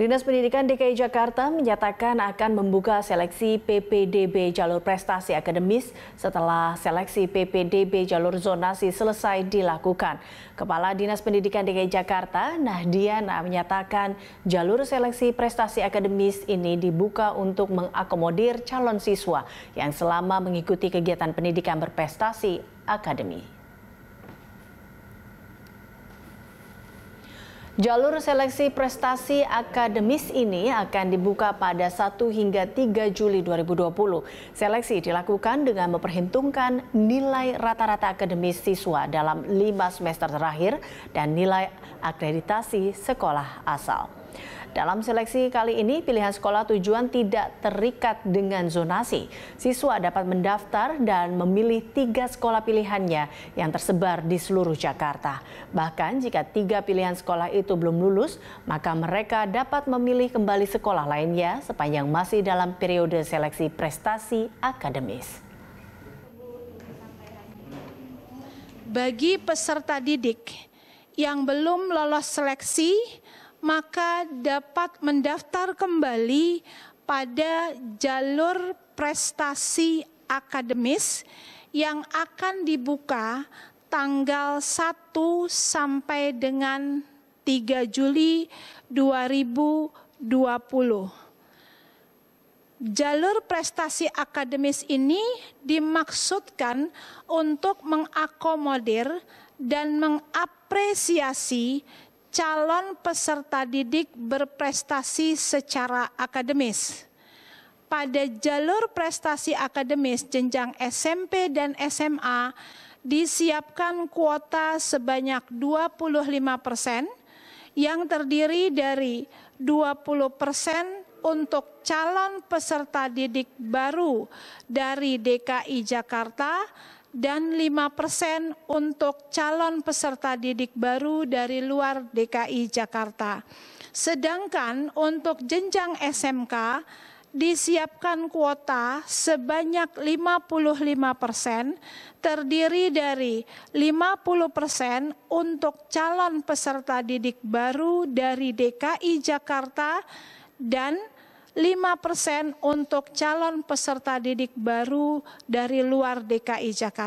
Dinas Pendidikan DKI Jakarta menyatakan akan membuka seleksi PPDB jalur prestasi akademis setelah seleksi PPDB jalur zonasi selesai dilakukan. Kepala Dinas Pendidikan DKI Jakarta, Nahdiana, menyatakan jalur seleksi prestasi akademis ini dibuka untuk mengakomodir calon siswa yang selama mengikuti kegiatan pendidikan berprestasi akademis. Jalur seleksi prestasi akademis ini akan dibuka pada 1 hingga 3 Juli 2020. Seleksi dilakukan dengan memperhitungkan nilai rata-rata akademis siswa dalam lima semester terakhir dan nilai akreditasi sekolah asal. Dalam seleksi kali ini, pilihan sekolah tujuan tidak terikat dengan zonasi. Siswa dapat mendaftar dan memilih tiga sekolah pilihannya yang tersebar di seluruh Jakarta. Bahkan jika tiga pilihan sekolah itu belum lulus, maka mereka dapat memilih kembali sekolah lainnya sepanjang masih dalam periode seleksi prestasi akademis. Bagi peserta didik yang belum lolos seleksi, maka dapat mendaftar kembali pada jalur prestasi akademis yang akan dibuka tanggal 1 sampai dengan 3 Juli 2020. Jalur prestasi akademis ini dimaksudkan untuk mengakomodir dan mengapresiasi calon peserta didik berprestasi secara akademis. Pada jalur prestasi akademis jenjang SMP dan SMA disiapkan kuota sebanyak 25 persen yang terdiri dari 20 persen untuk calon peserta didik baru dari DKI Jakarta dan 5% untuk calon peserta didik baru dari luar DKI Jakarta. Sedangkan untuk jenjang SMK disiapkan kuota sebanyak 55% terdiri dari 50% untuk calon peserta didik baru dari DKI Jakarta dan 5% untuk calon peserta didik baru dari luar DKI Jakarta.